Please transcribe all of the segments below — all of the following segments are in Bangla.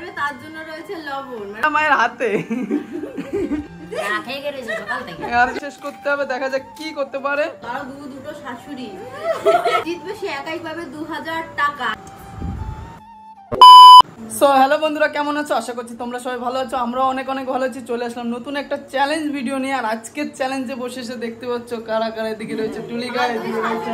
মানে সো হ্যালো বন্ধুরা কেমন আছো আশা করছি তোমরা সবাই ভালো আছো আমরা অনেক অনেক ভালো আছি চলে আসলাম নতুন একটা চ্যালেঞ্জ ভিডিও নিয়ে আর আজকের চ্যালেঞ্জে বসে এসে দেখতে পাচ্ছ কারা কারা এদিকে রয়েছে টুলি গায়ে এদিকে রয়েছে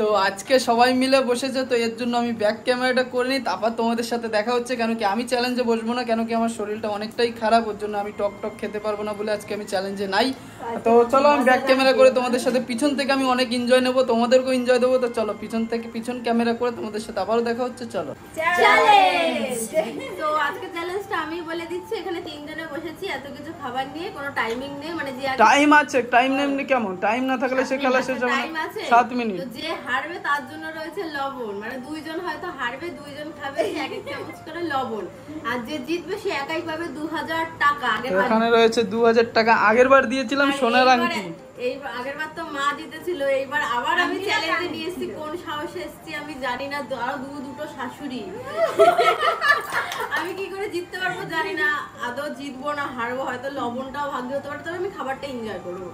তো আজকে সবাই মিলে বসেছে তো এর জন্য আমি ব্যাক ক্যামেরাটা করে নিই তারপর তোমাদের সাথে দেখা হচ্ছে কেন কি আমি চ্যালেঞ্জে বসবো না কেন কি আমার শরীরটা অনেকটাই খারাপ ওর জন্য আমি টক টক খেতে পারবো না বলে আজকে আমি চ্যালেঞ্জে নাই আচ্ছা, তো আচ্ছা, চলো আমি ব্যাক ক্যামেরা আচ্ছা, করে তোমাদের সাথে পিছন থেকে আমি অনেক এনজয় নেবো তোমাদেরকেও এনজয় দেবো তো চলো পিছন থেকে পিছন ক্যামেরা করে তোমাদের সাথে আবারও দেখা হচ্ছে চলো আমি বলে দিচ্ছি এখানে তিনজনে বসেছি এত কিছু খাবার নিয়ে কোনো টাইমিং নেই মানে যে টাইম আছে টাইম নেই কেমন টাইম না থাকলে সে খেলা শেষ হবে সাত মিনিট যে হারবে তার জন্য রয়েছে লবণ মানে দুইজন হয়তো হারবে দুইজন খাবে এক এক চামচ করে লবণ আর যে জিতবে সে একাই পাবে দু হাজার টাকা এখানে রয়েছে দু হাজার টাকা আগের বার দিয়েছিলাম সোনার আংটি তো মা এইবার আবার আমি এসেছি কোন আমি জানি না আরো দু দুটো শাশুড়ি জানি না আদৌ জিতবো না হারবো হয়তো লবণটাও ভাগ্য হতে পারে তবে আমি খাবারটা এনজয় করবো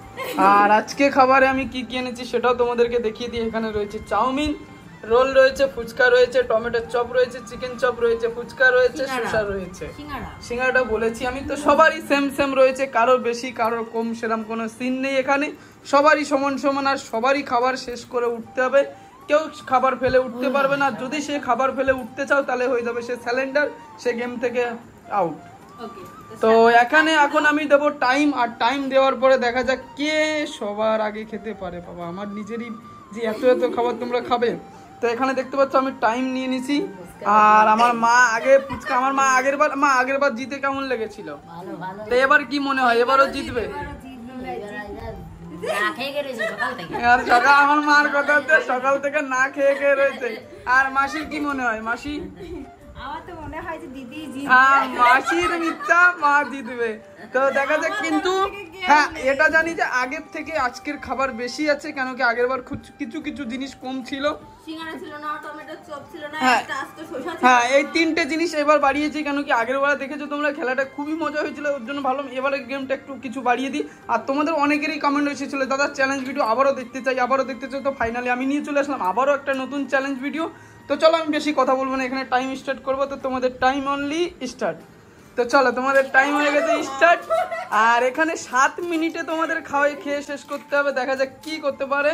আর আজকে খাবারে আমি কি কি এনেছি সেটাও তোমাদেরকে দেখিয়ে দিই এখানে রয়েছে চাউমিন রোল রয়েছে ফুচকা রয়েছে টমেটো চপ রয়েছে চিকেন চপ রয়েছে ফুচকা রয়েছে শসা রয়েছে সিঙ্গাড়া বলেছি আমি তো সবারই সেম সেম রয়েছে কারো বেশি কারোর কম সেরকম কোনো সিন নেই এখানে সবারই সমান সমান আর সবারই খাবার শেষ করে উঠতে হবে কেউ খাবার ফেলে উঠতে পারবে না যদি সে খাবার ফেলে উঠতে চাও তাহলে হয়ে যাবে সে স্যালেন্ডার সে গেম থেকে আউট তো এখানে এখন আমি দেবো টাইম আর টাইম দেওয়ার পরে দেখা যাক কে সবার আগে খেতে পারে বাবা আমার নিজেরই যে এত এত খাবার তোমরা খাবে তো এখানে দেখতে পাচ্ছ আমি টাইম নিয়ে নিছি আর আমার মা আগে পুচকা আমার মা আগের বার মা আগের বার জিতে কেমন লেগেছিল তো এবার কি মনে হয় এবারও জিতবে খেয়ে খেয়ে সকাল থেকে মার কথা হচ্ছে সকাল থেকে না খেয়ে খেয়ে রয়েছে আর মাসির কি মনে হয় মাসি আমার তো মনে হয় মাসির মিথ্যা মা জিতবে তো দেখা যাক কিন্তু হ্যাঁ এটা জানি যে আগের থেকে আজকের খাবার বেশি আছে কেন কি আগের বার কিছু কিছু জিনিস কম ছিল হ্যাঁ, হ্যাঁ এই তিনটে জিনিস এবার বাড়িয়েছি কেন কি দেখেছো তোমরা খেলাটা খুবই মজা ওর জন্য ভালো গেমটা একটু কিছু বাড়িয়ে দিই আর তোমাদের অনেকেরই কমেন্ট দাদা চ্যালেঞ্জ ভিডিও আবারও দেখতে চাই আবারও দেখতে তো ফাইনালি আমি নিয়ে চলে আবারও একটা নতুন চ্যালেঞ্জ ভিডিও তো চলো আমি বেশি কথা বলবো না এখানে টাইম স্টার্ট করবো তো তোমাদের টাইম অনলি স্টার্ট তো চলো তোমাদের টাইম হয়ে গেছে স্টার্ট আর এখানে সাত মিনিটে তোমাদের খাওয়াই খেয়ে শেষ করতে হবে দেখা যাক কি করতে পারে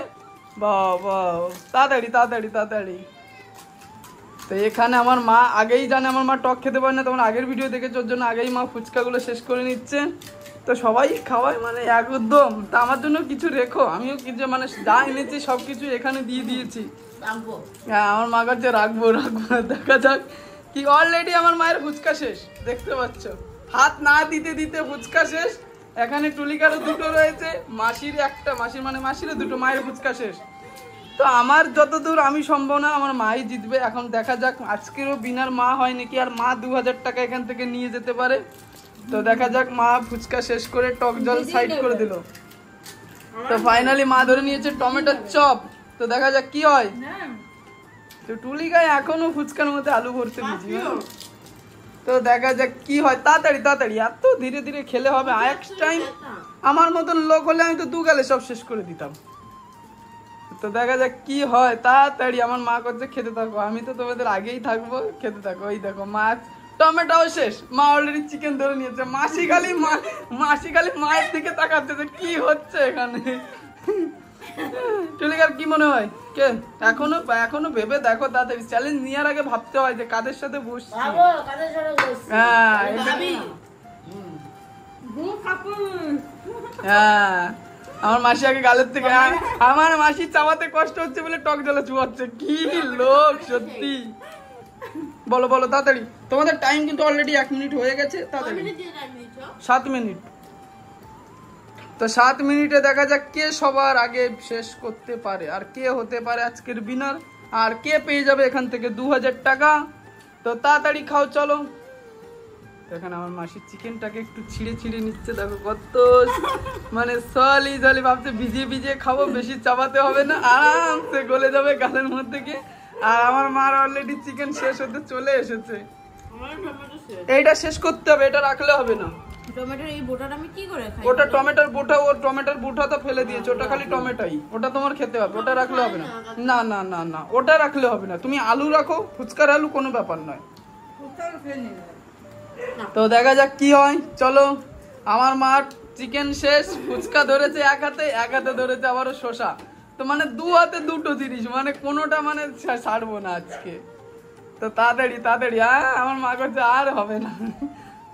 তাড়াতাড়ি তাড়াতাড়ি তাড়াতাড়ি তো এখানে আমার মা আগেই জানে আমার মা টক খেতে পারে না তোমার আগের ভিডিও দেখেছ ওর জন্য আগেই মা ফুচকাগুলো শেষ করে নিচ্ছে তো সবাই খাওয়ায় মানে একদম তা আমার জন্য কিছু রেখো আমিও কিছু মানে যা এনেছি সব কিছু এখানে দিয়ে দিয়েছি হ্যাঁ আমার মা কাছে রাখবো রাখবো দেখা যাক কি অলরেডি আমার মায়ের ফুচকা শেষ দেখতে পাচ্ছ হাত না দিতে দিতে ফুচকা শেষ এখানে টুলিকারও দুটো রয়েছে মাসির একটা মাসির মানে মাসিরও দুটো মায়ের ফুচকা শেষ তো আমার যতদূর আমি সম্ভব না আমার মাই জিতবে এখন দেখা যাক আজকেরও বিনার মা হয় নাকি আর মা দু হাজার টাকা এখান থেকে নিয়ে যেতে পারে তো দেখা যাক মা ফুচকা শেষ করে টক জল সাইড করে দিল তো ফাইনালি মা ধরে নিয়েছে টমেটোর চপ তো দেখা যাক কি হয় তো টুলি গায়ে এখনো ফুচকার মধ্যে আলু ভরতে দিচ্ছি হ্যাঁ। তো দেখা যাক কি হয় তাড়াতাড়ি তাড়াতাড়ি এত ধীরে ধীরে খেলে হবে আর এক টাইম আমার মতন লোক হলে আমি তো দুগালে সব শেষ করে দিতাম তো দেখা যাক কি হয় তাড়াতাড়ি আমার মা করছে খেতে থাকো আমি তো তোমাদের আগেই থাকবো খেতে থাকো ওই দেখো মাছ টমেটোও শেষ মা অলরেডি চিকেন ধরে নিয়েছে মাসি খালি মা মাসি খালি মায়ের দিকে তাকাচ্ছে যে কি হচ্ছে এখানে টুলিকার কি মনে হয় কে এখনো এখনো ভেবে দেখো তাতে চ্যালেঞ্জ নেওয়ার আগে ভাবতে হয় যে কাদের সাথে বসছি হ্যাঁ হ্যাঁ আমার মাসি আগে গালের থেকে হ্যাঁ, আমার মাসি চাওয়াতে কষ্ট হচ্ছে বলে টক জলে চুয়াচ্ছে কি লোক সত্যি বলো বলো তাড়াতাড়ি তোমাদের টাইম কিন্তু অলরেডি এক মিনিট হয়ে গেছে তাড়াতাড়ি সাত মিনিট তো সাত মিনিটে দেখা যাক কে সবার আগে শেষ করতে পারে আর কে হতে পারে আজকের বিনার আর কে পেয়ে যাবে এখান থেকে দু টাকা তো তাড়াতাড়ি খাও চলো এখানে আমার মাসির চিকেনটাকে একটু ছিঁড়ে ছিঁড়ে নিচ্ছে দেখো কত মানে সলি জলি ভাবছে ভিজিয়ে ভিজিয়ে খাবো বেশি চাপাতে হবে না আরামসে গলে যাবে গালের মধ্যে গিয়ে আর আমার মার অলরেডি চিকেন শেষ হতে চলে এসেছে এইটা শেষ করতে হবে এটা রাখলে হবে না ওটা টমেটোর টমেটোর তো ফেলে দিয়েছে ওটা খালি টমেটোই ওটা তোমার খেতে হবে ওটা রাখলে হবে না না না না না ওটা রাখলে হবে না তুমি আলু রাখো ফুচকার আলু কোনো ব্যাপার নয় তো দেখা যাক হয় চলো আমার মা চিকেন শেষ ফুচকা ধরেছে এক হাতে এক হাতে ধরেছে আবারও শশা তো মানে দু হাতে দুটো জিনিস মানে কোনোটা মানে ছাড়বো না আজকে তো তাড়াতাড়ি তাড়াতাড়ি হ্যাঁ আমার মা করছে আর হবে না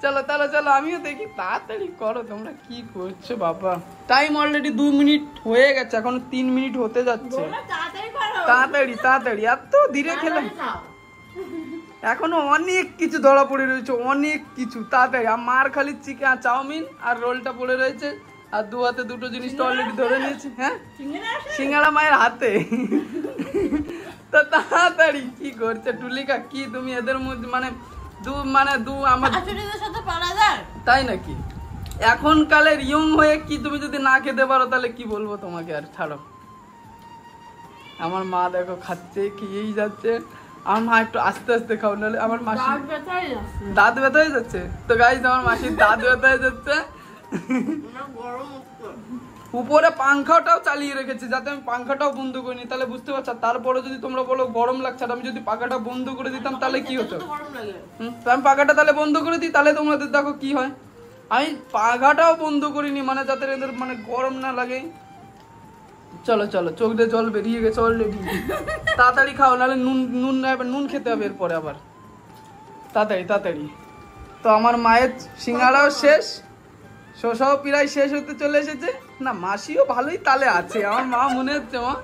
চলো তাহলে চলো আমিও দেখি তাড়াতাড়ি করো তোমরা কি করছো বাবা টাইম অলরেডি দু মিনিট হয়ে গেছে এখন তিন মিনিট হতে যাচ্ছে তাড়াতাড়ি তাড়াতাড়ি এত ধীরে খেলে এখনো অনেক কিছু ধরা পড়ে রয়েছে অনেক কিছু তাড়াতাড়ি আর মার খালি চিকেন চাউমিন আর রোলটা পড়ে রয়েছে আর দু হাতে দুটো জিনিস তো অলরেডি ধরে নিয়েছি হ্যাঁ সিঙ্গারা মায়ের হাতে তো তাড়াতাড়ি কি করছে টুলিকা কি তুমি এদের মধ্যে মানে দু মানে দু আমার সাথে পারা যায় তাই নাকি এখন কালের ইয়ং হয়ে কি তুমি যদি না খেতে পারো তাহলে কি বলবো তোমাকে আর ছাড়ো আমার মা দেখো খাচ্ছে কি এই যাচ্ছে আমার মা একটু আস্তে আস্তে খাও নাহলে আমার মাসি দাঁত ব্যথা হয়ে যাচ্ছে তো গাইজ আমার মাসির দাঁত ব্যথা হয়ে যাচ্ছে উপরে পাংখাটাও চালিয়ে রেখেছি যাতে আমি পাংখাটাও বন্ধ করিনি তাহলে বুঝতে পারছো তারপরে যদি তোমরা বলো গরম লাগছে আর আমি যদি পাখাটা বন্ধ করে দিতাম তাহলে কি হতো আমি পাখাটা তাহলে বন্ধ করে দিই তাহলে তোমরা দেখো কি হয় আমি পাখাটাও বন্ধ করিনি মানে যাতে এদের মানে গরম না লাগে চলো চলো চোখ দিয়ে জল বেরিয়ে গেছে অলরেডি তাড়াতাড়ি খাও নাহলে নুন নুন না নুন খেতে হবে এরপরে আবার তাড়াতাড়ি তাড়াতাড়ি তো আমার মায়ের সিঙ্গারাও শেষ শোষাও প্রায় শেষ হতে চলে এসেছে না মাসিও ভালোই তালে আছে আমার মা মনে হচ্ছে মা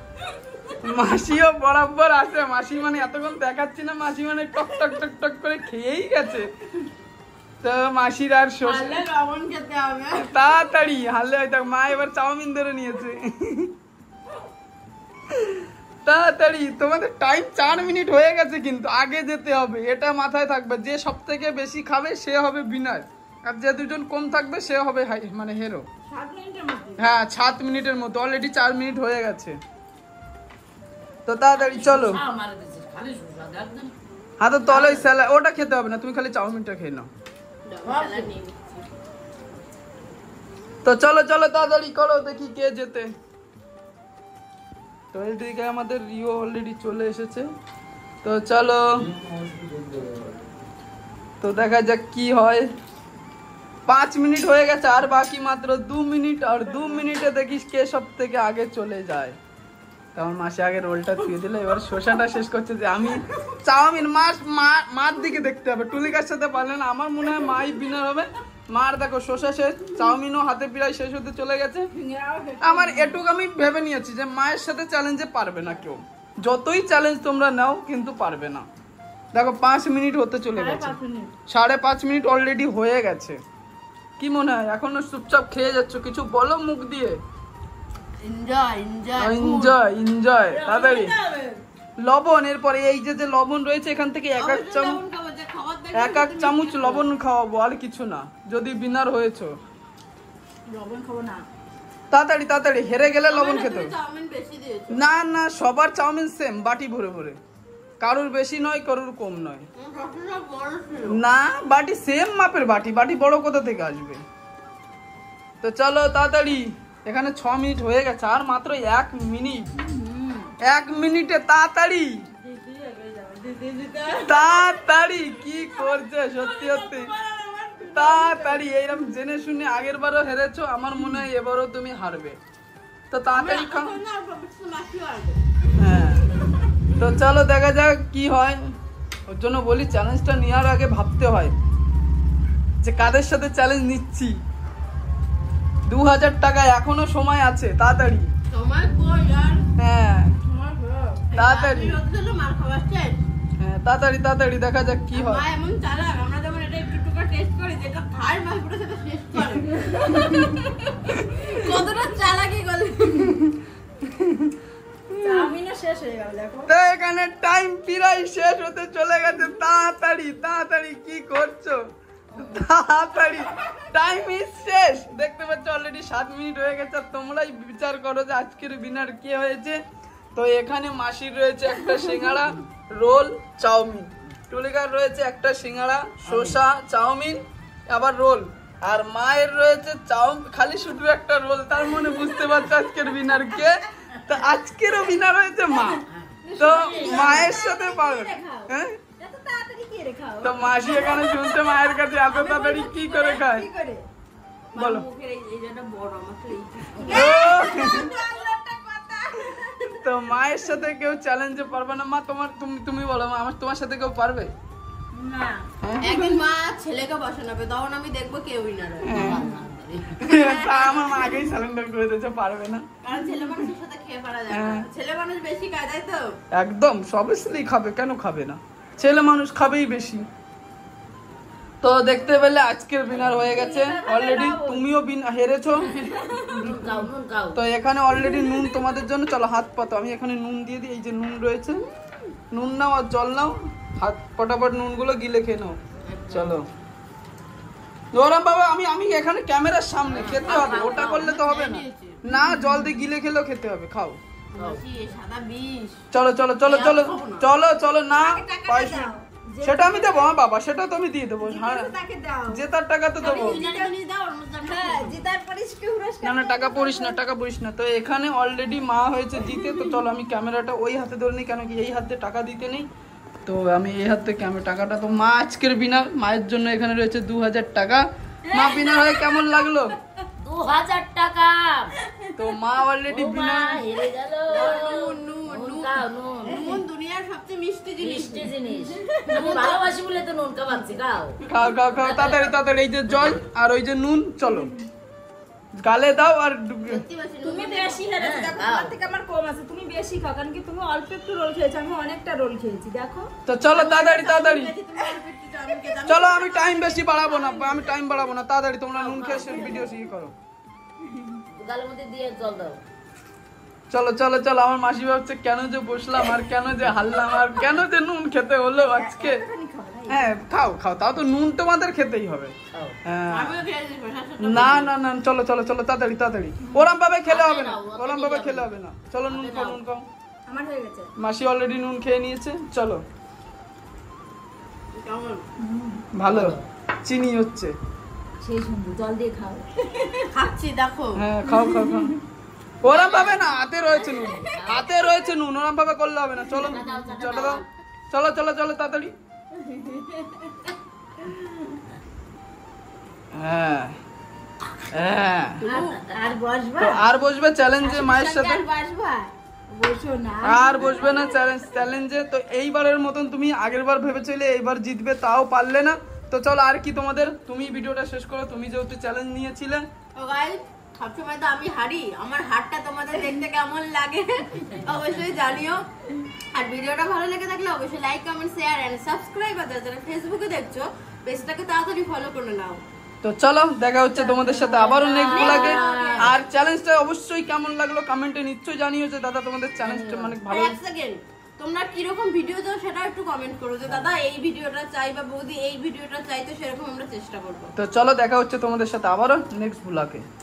মাসিও বরাবর আছে মাসি মানে এতক্ষণ দেখাচ্ছি না মাসি মানে টক টক টক টক করে খেয়েই গেছে তো মাসির আর তাড়াতাড়ি হাললে হয়তো মা এবার চাউমিন ধরে নিয়েছে তাড়াতাড়ি তোমাদের টাইম চার মিনিট হয়ে গেছে কিন্তু আগে যেতে হবে এটা মাথায় থাকবে যে সব থেকে বেশি খাবে সে হবে বিনয় আর যে দুজন কম থাকবে সে হবে হাই মানে হেরো হ্যাঁ সাত মিনিটের মতো অলরেডি চার মিনিট হয়ে গেছে তো তাড়াতাড়ি চলো হ্যাঁ তো তলে স্যালা ওটা খেতে হবে না তুমি খালি চাউমিনটা খেয়ে নাও তো চলো চলো তাড়াতাড়ি করো দেখি কে যেতে তো এইদিকে আমাদের রিও অলরেডি চলে এসেছে তো চলো তো দেখা যাক কি হয় পাঁচ মিনিট হয়ে গেছে আর বাকি মাত্র দু মিনিট আর দু মিনিটে দেখিস কে সব থেকে আগে চলে যায় তখন মাসে আগে রোলটা ছুঁয়ে দিলে এবার শোষাটা শেষ করছে যে আমি চাউমিন মাস মার দিকে দেখতে হবে টুলিকার সাথে পারলে না আমার মনে হয় মাই বিনার হবে মার দেখো শোষা শেষ চাউমিনও হাতে প্রায় শেষ হতে চলে গেছে আমার এটুক আমি ভেবে নিয়েছি যে মায়ের সাথে চ্যালেঞ্জে পারবে না কেউ যতই চ্যালেঞ্জ তোমরা নাও কিন্তু পারবে না দেখো পাঁচ মিনিট হতে চলে গেছে সাড়ে পাঁচ মিনিট অলরেডি হয়ে গেছে কি মনে হয় এখনো চুপচাপ খেয়ে যাচ্ছ কিছু বলো মুখ দিয়ে তাড়াতাড়ি লবণ এরপরে এই যে যে লবণ রয়েছে এখান থেকে এক এক চামচ এক এক চামচ লবণ খাওয়াবো আর কিছু না যদি বিনার হয়েছো লবণ খাবো না তাড়াতাড়ি তাড়াতাড়ি হেরে গেলে লবণ খেতে না না সবার চাউমিন সেম বাটি ভরে ভরে কারুর বেশি নয় কারুর কম নয় না বাটি সেম মাপের বাটি বাটি বড় কোথা থেকে আসবে তো চলো তাড়াতাড়ি এখানে ছ মিনিট হয়ে গেছে আর মাত্র এক মিনিট এক মিনিটে তাড়াতাড়ি তাড়াতাড়ি কি করছে সত্যি সত্যি তাড়াতাড়ি এইরকম জেনে শুনে আগের বারও হেরেছো আমার মনে হয় এবারও তুমি হারবে তো তাড়াতাড়ি খাও তো চলো দেখা যাক কি হয় ওর জন্য বলি চ্যালেঞ্জটা নেওয়ার আগে ভাবতে হয় যে কাদের সাথে চ্যালেঞ্জ নিচ্ছি দু হাজার টাকা এখনো সময় আছে তাড়াতাড়ি হ্যাঁ তাড়াতাড়ি হ্যাঁ তাড়াতাড়ি তাড়াতাড়ি দেখা যাক কি হয় তো এখানে টাইম শেষ হতে চলে গেছে তাড়াতাড়ি তাড়াতাড়ি করছো তাড়াতাড়ি টাইম শেষ দেখতে পাচ্ছ অলরেডি সাত মিনিট হয়ে গেছে তোমরাই বিচার করো যে আজকের বিনার কে হয়েছে তো এখানে মাসির রয়েছে একটা সিঙ্গারা রোল চাউমিন টুলিকার রয়েছে একটা সিঙ্গারা শসা চাউমিন আবার রোল আর মায়ের রয়েছে চাউম খালি শুধু একটা রোল তার মনে বুঝতে পারছো আজকের বিনার কে তো আজকের অভিনয় হয়েছে মা হ্যাঁ, হ্যাঁ। তো মায়ের সাথে হ্যাঁ তো মাসি এখানে শুনছে মায়ের কাছে এত তাড়াতাড়ি কি করে খায় বলো তো মায়ের সাথে কেউ চ্যালেঞ্জে পারবে না মা তোমার তুমি তুমি বলো মা আমার তোমার সাথে কেউ পারবে না হ্যাঁ? একদিন মা ছেলেকে বসানো তখন আমি দেখবো কে উইনার আমার মা আগেই সারেন্ডার করে পারবে না হ্যাঁ। একদম সবই খাবে কেন খাবে না ছেলে মানুষ খাবেই বেশি তো দেখতে পেলে আজকের বিনার হয়ে গেছে অলরেডি তুমিও হেরেছ তো এখানে অলরেডি নুন তোমাদের জন্য চলো হাত পাতো আমি এখানে নুন দিয়ে দিই এই যে নুন রয়েছে নুন নাও আর জল নাও হাত ফটাফট নুনগুলো গিলে খেয়ে নাও আচ্ছা। চলো ধরলাম বাবা আমি আমি এখানে ক্যামেরার সামনে হ্যাঁ, খেতে হ্যাঁ, হবে হ্যাঁ, ওটা করলে তো হবে না না জল দিয়ে গিলে খেলেও খেতে হবে খাও চলো চলো চলো চলো চলো চলো না পয়সা সেটা আমি দেবো আমার বাবা সেটা তো আমি দিয়ে দেবো হ্যাঁ জেতার টাকা তো দেবো না না টাকা পড়িস না টাকা পড়িস না তো এখানে অলরেডি মা হয়েছে জিতে তো চলো আমি ক্যামেরাটা ওই হাতে ধরে নিই কেন কি এই হাতে টাকা দিতে নেই তো আমি এই হাত থেকে আমি টাকাটা তো মা আজকের বিনার মায়ের জন্য এখানে রয়েছে দু হাজার টাকা মা বিনার হয়ে কেমন লাগলো তো মা অলরেডি তাড়াতাড়ি তাড়াতাড়ি এই যে জল আর ওই যে নুন চলো গালে দাও আর তুমি বেশি হেরে দেখো তোমার থেকে আমার কম আছে তুমি বেশি খাও কারণ কি তুমি অল্প একটু রোল খেয়েছো আমি অনেকটা রোল খেয়েছি দেখো তো চলো তাড়াতাড়ি তাড়াতাড়ি চলো আমি টাইম বেশি বাড়াবো না আমি টাইম বাড়াবো না তাড়াতাড়ি তোমরা নুন খেয়ে ভিডিও শেয়ার করো গালের মধ্যে দিয়ে জল দাও চলো চলো চলো আমার মাসি ভাবছে কেন যে বসলাম আর কেন যে হাললাম আর কেন যে নুন খেতে হলো আজকে হ্যাঁ খাও খাও তাও তো নুন খেতেই হবে হ্যাঁ। না না না চলো চলো চলো তাড়াতাড়ি তাড়াতাড়ি খেলে হবে না খেলে হবে না চলো নুন মাসি অলরেডি নুন খেয়ে নিয়েছে চলো ভালো চিনি হচ্ছে খাও হ্যাঁ খাও খাও খাও না হাতে রয়েছে নুন হাতে রয়েছে নুন করলে হবে না চলো চলো দাও চলো চলো চলো তাড়াতাড়ি হ্যাঁ হ্যাঁ আর বসবে চ্যালেঞ্জে মায়ের সাথে আর বসবে না চ্যালেঞ্জ চ্যালেঞ্জে তো এইবারের মতন তুমি আগের বার ভেবেছিলে এইবার জিতবে তাও পারলে না তো চলো আর কি তোমাদের তুমি ভিডিওটা শেষ করো তুমি যেহেতু চ্যালেঞ্জ নিয়েছিলে সবসময় তো আমি হারি আমার হারটা তোমাদের দেখতে কেমন লাগে অবশ্যই জানিও আর ভিডিওটা ভালো লেগে থাকলে অবশ্যই like comment share and subscribe আর যারা ফেসবুকে দেখছো পেজটাকে তাড়াতাড়ি ফলো করে নাও তো চলো দেখা হচ্ছে তোমাদের সাথে আবারও নেক্সট লাগে আর চ্যালেঞ্জটা অবশ্যই কেমন লাগলো কমেন্টে নিশ্চয়ই জানিও যে দাদা তোমাদের চ্যালেঞ্জটা অনেক ভালো এক সেকেন্ড তোমরা কিরকম ভিডিও দাও সেটা একটু কমেন্ট করো যে দাদা এই ভিডিওটা চাই বা বৌদি এই ভিডিওটা চাই তো সেরকম আমরা চেষ্টা করবো তো চলো দেখা হচ্ছে তোমাদের সাথে আবারও নেক্সট ব্লগে